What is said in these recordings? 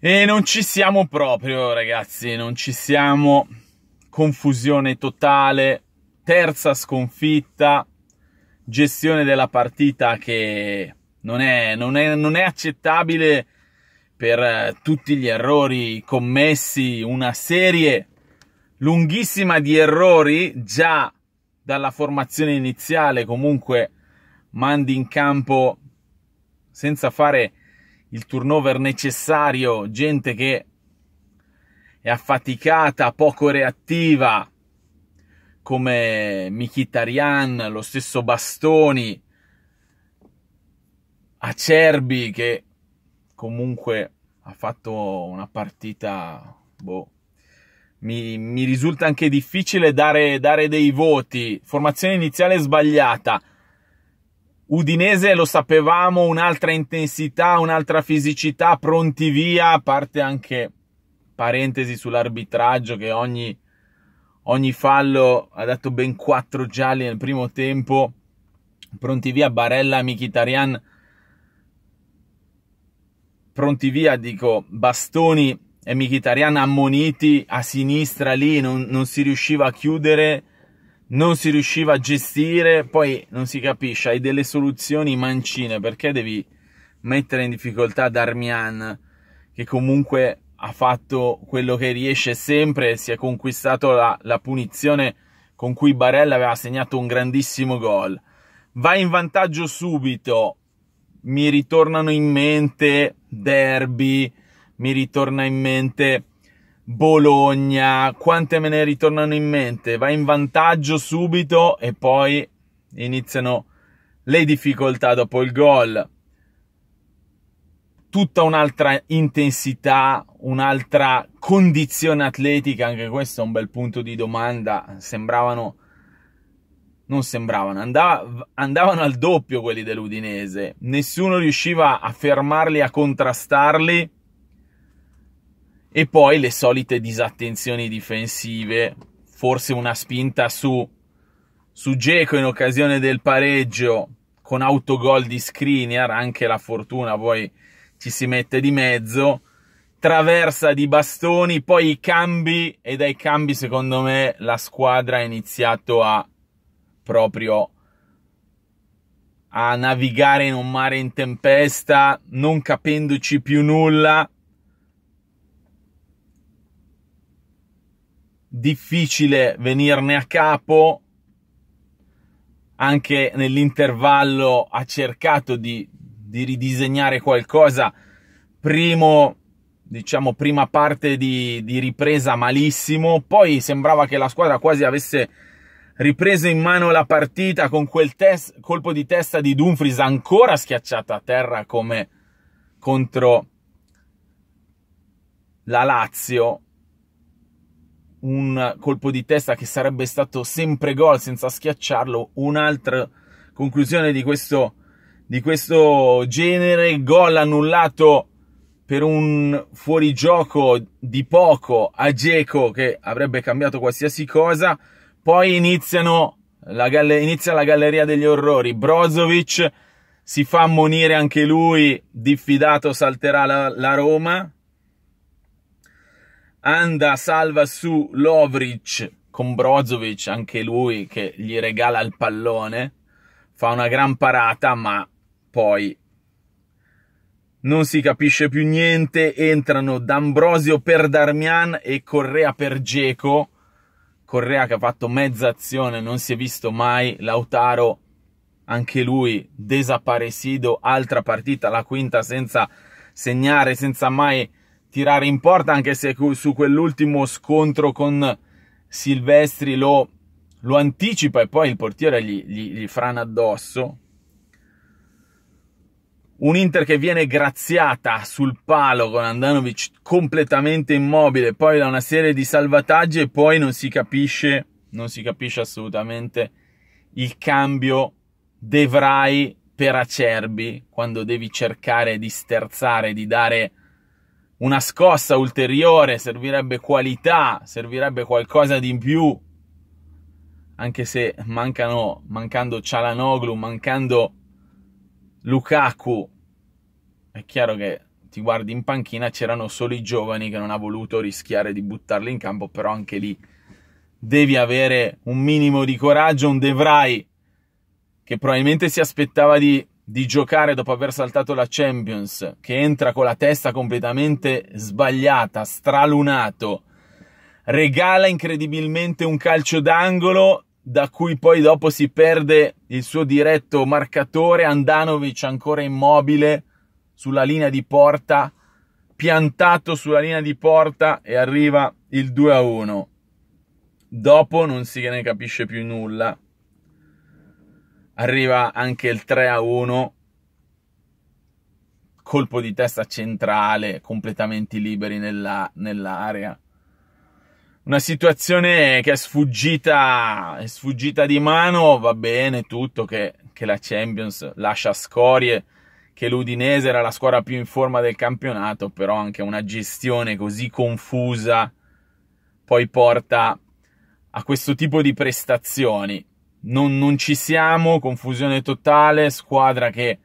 E non ci siamo proprio, ragazzi, non ci siamo. Confusione totale, terza sconfitta, gestione della partita che non è, non è, non è accettabile per eh, tutti gli errori commessi, una serie lunghissima di errori già dalla formazione iniziale, comunque mandi in campo senza fare il turnover necessario, gente che è affaticata, poco reattiva, come Michitarian, lo stesso Bastoni, Acerbi che comunque ha fatto una partita, boh, mi, mi risulta anche difficile dare, dare dei voti, formazione iniziale sbagliata, Udinese lo sapevamo, un'altra intensità, un'altra fisicità, pronti via, a parte anche parentesi sull'arbitraggio che ogni, ogni fallo ha dato ben quattro gialli nel primo tempo, pronti via Barella, Michitarian, pronti via, dico, Bastoni e Michitarian ammoniti a sinistra lì, non, non si riusciva a chiudere, non si riusciva a gestire, poi non si capisce, hai delle soluzioni mancine, perché devi mettere in difficoltà Darmian, che comunque ha fatto quello che riesce sempre, si è conquistato la, la punizione con cui Barella aveva segnato un grandissimo gol. Va in vantaggio subito, mi ritornano in mente derby, mi ritorna in mente Bologna, quante me ne ritornano in mente, va in vantaggio subito e poi iniziano le difficoltà dopo il gol. Tutta un'altra intensità, un'altra condizione atletica, anche questo è un bel punto di domanda. Sembravano, non sembravano, andav andavano al doppio quelli dell'Udinese. Nessuno riusciva a fermarli, a contrastarli e poi le solite disattenzioni difensive, forse una spinta su, su Geco in occasione del pareggio con autogol di Skriniar, anche la fortuna poi ci si mette di mezzo, traversa di bastoni, poi i cambi e dai cambi secondo me la squadra ha iniziato a proprio a navigare in un mare in tempesta, non capendoci più nulla difficile venirne a capo, anche nell'intervallo ha cercato di, di, ridisegnare qualcosa. Primo, diciamo, prima parte di, di ripresa malissimo, poi sembrava che la squadra quasi avesse ripreso in mano la partita con quel colpo di testa di Dumfries ancora schiacciato a terra come contro la Lazio un colpo di testa che sarebbe stato sempre gol senza schiacciarlo, un'altra conclusione di questo, di questo genere, gol annullato per un fuorigioco di poco a Geco che avrebbe cambiato qualsiasi cosa, poi iniziano la galle- inizia la galleria degli orrori, Brozovic si fa ammonire anche lui, diffidato salterà la, la Roma, anda salva su Lovric con Brozovic, anche lui che gli regala il pallone, fa una gran parata, ma poi non si capisce più niente, entrano D'Ambrosio per Darmian e Correa per Geco. Correa che ha fatto mezza azione, non si è visto mai, Lautaro anche lui desaparecido, altra partita, la quinta senza segnare, senza mai tirare in porta, anche se su quell'ultimo scontro con Silvestri lo, lo, anticipa e poi il portiere gli, gli, gli frana addosso. Un Inter che viene graziata sul palo con Andanovic completamente immobile, poi da una serie di salvataggi e poi non si capisce, non si capisce assolutamente il cambio Devrai per Acerbi quando devi cercare di sterzare, di dare una scossa ulteriore, servirebbe qualità, servirebbe qualcosa di in più, anche se mancano, mancando Cialanoglu, mancando Lukaku, è chiaro che ti guardi in panchina, c'erano solo i giovani che non ha voluto rischiare di buttarli in campo, però anche lì devi avere un minimo di coraggio, un De Vrij che probabilmente si aspettava di di giocare dopo aver saltato la Champions, che entra con la testa completamente sbagliata, stralunato, regala incredibilmente un calcio d'angolo da cui poi dopo si perde il suo diretto marcatore, Andanovic ancora immobile sulla linea di porta, piantato sulla linea di porta e arriva il 2-1. Dopo non si ne capisce più nulla arriva anche il 3 a 1 colpo di testa centrale completamente liberi nella, nell'area una situazione che è sfuggita, è sfuggita di mano, va bene tutto che, che la Champions lascia scorie, che l'Udinese era la squadra più in forma del campionato, però anche una gestione così confusa poi porta a questo tipo di prestazioni non, non ci siamo, confusione totale, squadra che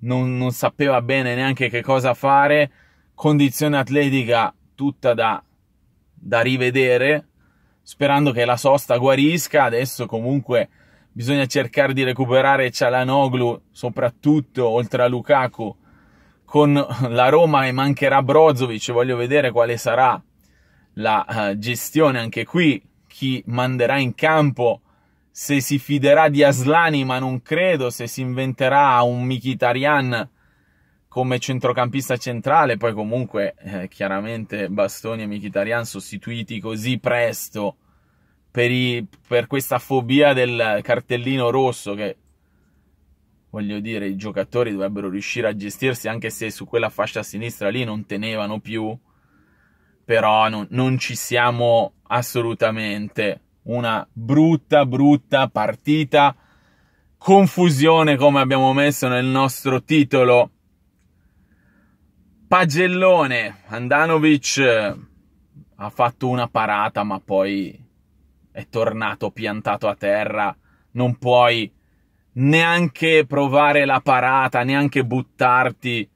non, non sapeva bene neanche che cosa fare, condizione atletica tutta da, da rivedere, sperando che la sosta guarisca, adesso comunque bisogna cercare di recuperare Cialanoglu, soprattutto oltre a Lukaku, con la Roma e mancherà Brozovic, voglio vedere quale sarà la uh, gestione anche qui, chi manderà in campo se si fiderà di Aslani, ma non credo, se si inventerà un Mkhitaryan come centrocampista centrale, poi comunque eh, chiaramente Bastoni e Mkhitaryan sostituiti così presto per, i, per questa fobia del cartellino rosso che voglio dire i giocatori dovrebbero riuscire a gestirsi anche se su quella fascia sinistra lì non tenevano più però non, non ci siamo assolutamente una brutta, brutta partita. Confusione come abbiamo messo nel nostro titolo. Pagellone, Andanovic eh, ha fatto una parata ma poi è tornato piantato a terra. Non puoi neanche provare la parata, neanche buttarti.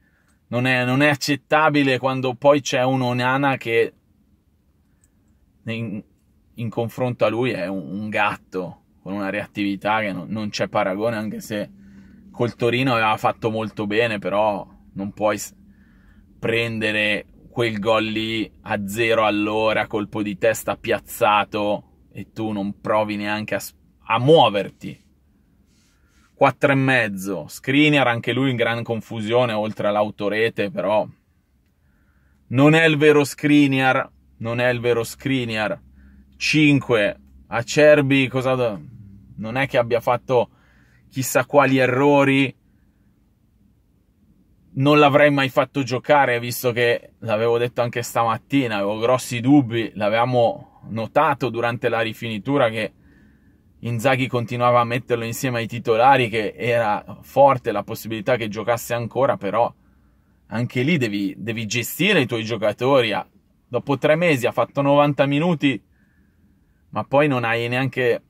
Non è, non è accettabile quando poi c'è un Onana che in confronto a lui è un, un gatto con una reattività che non, non, c'è paragone, anche se col Torino aveva fatto molto bene, però non puoi prendere quel gol lì a zero all'ora, colpo di testa piazzato e tu non provi neanche a, a muoverti. 4 e mezzo, Skriniar anche lui in gran confusione oltre all'autorete, però non è il vero Skriniar, non è il vero Skriniar 5 Acerbi cosa... non è che abbia fatto chissà quali errori non l'avrei mai fatto giocare visto che l'avevo detto anche stamattina avevo grossi dubbi l'avevamo notato durante la rifinitura che Inzaghi continuava a metterlo insieme ai titolari che era forte la possibilità che giocasse ancora però anche lì devi, devi gestire i tuoi giocatori dopo tre mesi ha fatto 90 minuti ma poi non hai neanche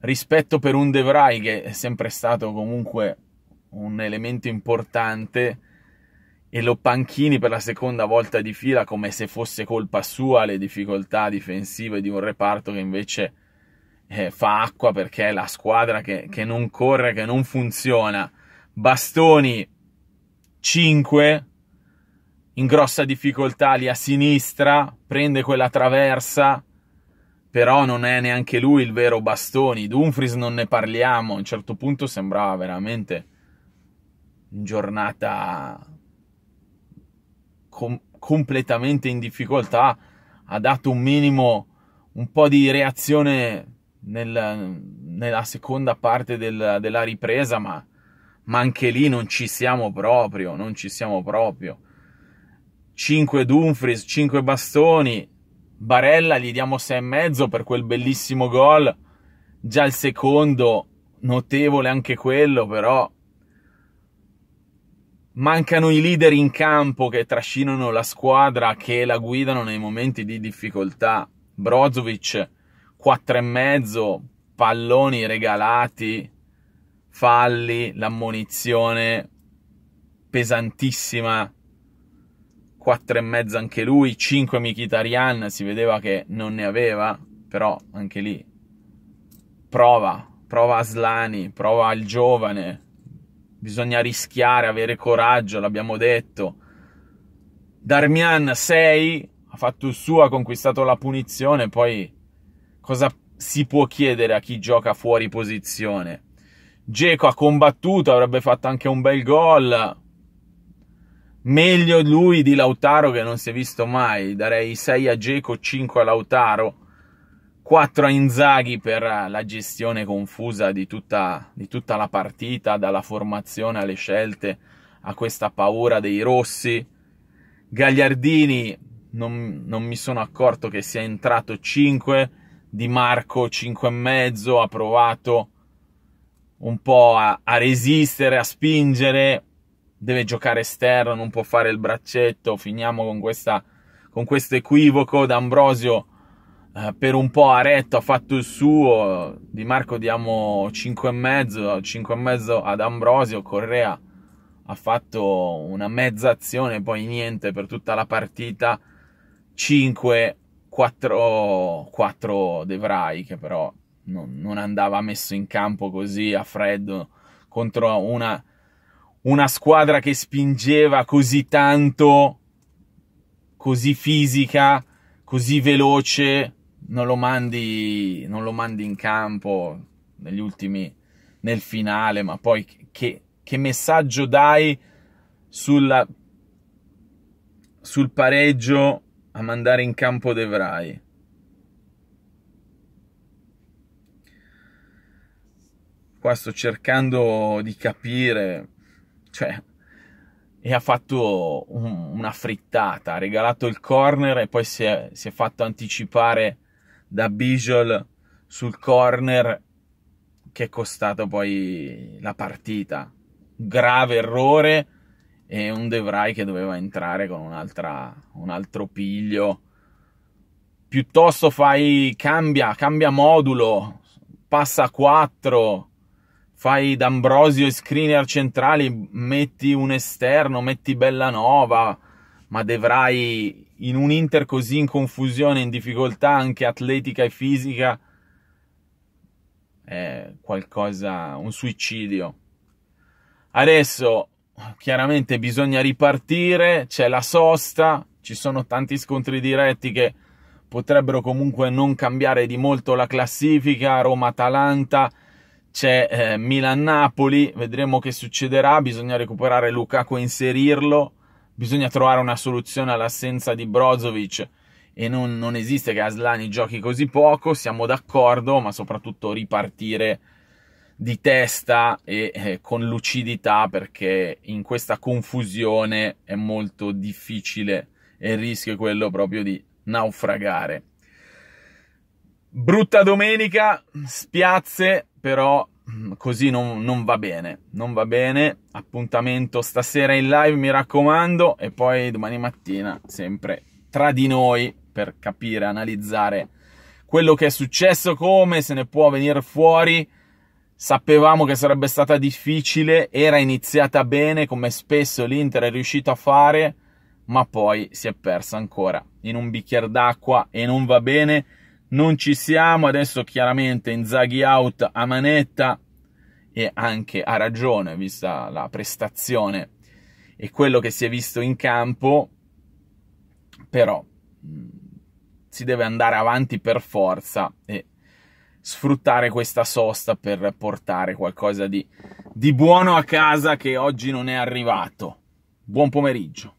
rispetto per un De che è sempre stato comunque un elemento importante e lo panchini per la seconda volta di fila come se fosse colpa sua le difficoltà difensive di un reparto che invece eh, fa acqua perché è la squadra che, che non corre, che non funziona. Bastoni 5, in grossa difficoltà lì a sinistra, prende quella traversa, però non è neanche lui il vero Bastoni. Dumfries non ne parliamo, a un certo punto sembrava veramente in giornata com- completamente in difficoltà, ha dato un minimo, un po' di reazione nel, nella seconda parte del, della ripresa, ma, ma anche lì non ci siamo proprio, non ci siamo proprio. 5 Dumfries, 5 bastoni, Barella gli diamo 6,5 per quel bellissimo gol, già il secondo notevole anche quello però mancano i leader in campo che trascinano la squadra, che la guidano nei momenti di difficoltà. Brozovic, 4,5, palloni regalati, falli, l'ammonizione pesantissima e 4,5 anche lui, 5 Mkhitaryan, si vedeva che non ne aveva, però anche lì prova, prova Slani, prova il giovane, bisogna rischiare, avere coraggio, l'abbiamo detto. Darmian 6 ha fatto il suo, ha conquistato la punizione, poi cosa si può chiedere a chi gioca fuori posizione? Geco ha combattuto, avrebbe fatto anche un bel gol, Meglio lui di Lautaro che non si è visto mai. Darei 6 a Geco, 5 a Lautaro, 4 a Inzaghi per la gestione confusa di tutta, di tutta la partita, dalla formazione alle scelte a questa paura dei rossi. Gagliardini non, non mi sono accorto che sia entrato 5, Di Marco 5,5 ha provato un po' a, a resistere, a spingere, deve giocare esterno, non può fare il braccetto, finiamo con, questa, con questo equivoco, D'Ambrosio eh, per un po' a retto ha fatto il suo, Di Marco diamo 5,5, 5,5 ad Ambrosio, Correa ha fatto una mezza azione, poi niente per tutta la partita, 5 4, 4 De Vrij che però non, non, andava messo in campo così a freddo contro una una squadra che spingeva così tanto, così fisica, così veloce, non lo mandi, non lo mandi in campo negli ultimi, nel finale, ma poi che, che messaggio dai sulla, sul pareggio a mandare in campo De Qua sto cercando di capire cioè, e ha fatto un, una frittata, ha regalato il corner e poi si è, si è fatto anticipare da Bijol sul corner che è costato poi la partita. Grave errore e un De Vrij che doveva entrare con un altro piglio. Piuttosto fai, cambia, cambia modulo, passa a 4, fai D'Ambrosio e screener centrali, metti un esterno, metti Bellanova, ma dovrai in un Inter così in confusione, in difficoltà anche atletica e fisica, è qualcosa, un suicidio. Adesso chiaramente bisogna ripartire, c'è la sosta, ci sono tanti scontri diretti che potrebbero comunque non cambiare di molto la classifica, Roma-Atalanta c'è eh, Milan-Napoli, vedremo che succederà, bisogna recuperare Lukaku e inserirlo, bisogna trovare una soluzione all'assenza di Brozovic e non, non esiste che Aslani giochi così poco, siamo d'accordo, ma soprattutto ripartire di testa e eh, con lucidità perché in questa confusione è molto difficile e il rischio è quello proprio di naufragare. Brutta domenica, spiazze, però mm, così non, non, va bene, non va bene, appuntamento stasera in live mi raccomando e poi domani mattina sempre tra di noi per capire, analizzare quello che è successo, come se ne può venire fuori, sapevamo che sarebbe stata difficile, era iniziata bene come spesso l'Inter è riuscito a fare, ma poi si è persa ancora in un bicchiere d'acqua e non va bene non ci siamo, adesso chiaramente Inzaghi out a manetta e anche a ragione, vista la prestazione e quello che si è visto in campo, però mm, si deve andare avanti per forza e sfruttare questa sosta per portare qualcosa di, di buono a casa che oggi non è arrivato. Buon pomeriggio.